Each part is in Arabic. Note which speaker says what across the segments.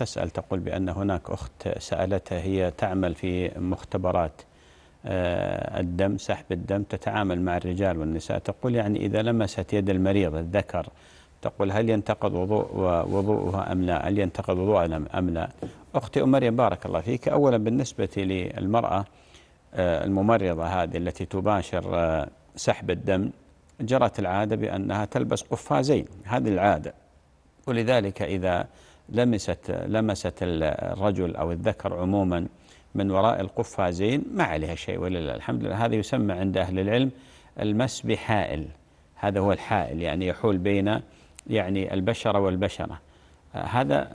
Speaker 1: تسأل تقول بأن هناك أخت سألتها هي تعمل في مختبرات آه، الدم سحب الدم تتعامل مع الرجال والنساء تقول يعني إذا لمست يد المريض الذكر تقول هل ينتقد وضوء وضوءها أم لا هل ينتقد وضوء أم لا أختي أمري بارك الله فيك أولا بالنسبة للمرأة آه، الممرضة هذه التي تباشر آه، سحب الدم جرت العادة بأنها تلبس قفازين هذه العادة ولذلك إذا لمست لمست الرجل أو الذكر عموما من وراء القفازين ما عليها شيء ولله الحمد لله هذا يسمى عند أهل العلم المس بحائل هذا هو الحائل يعني يحول بين يعني البشرة والبشرة هذا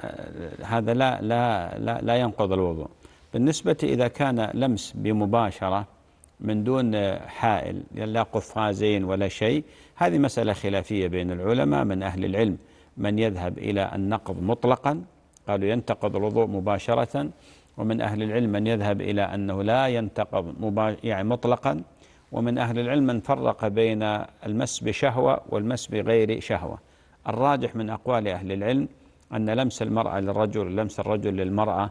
Speaker 1: هذا لا لا لا, لا ينقض الوضوء بالنسبة إذا كان لمس بمباشرة من دون حائل لا قفازين ولا شيء هذه مسألة خلافية بين العلماء من أهل العلم من يذهب إلى النقض مطلقا قالوا ينتقض الوضوء مباشرة ومن أهل العلم من يذهب إلى أنه لا ينتقض يعني مطلقا ومن أهل العلم من فرق بين المس بشهوة والمس بغير شهوة الراجح من أقوال أهل العلم أن لمس المرأة للرجل لمس الرجل للمرأة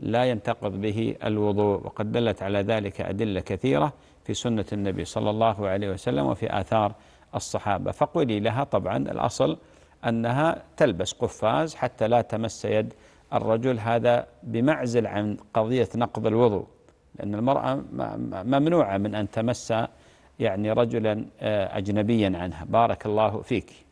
Speaker 1: لا ينتقض به الوضوء وقد دلت على ذلك أدلة كثيرة في سنة النبي صلى الله عليه وسلم وفي آثار الصحابة فقولي لها طبعا الأصل أنها تلبس قفاز حتى لا تمس يد الرجل هذا بمعزل عن قضية نقض الوضوء لأن المرأة ممنوعة من أن تمس يعني رجلا آه، أجنبيا عنها بارك الله فيك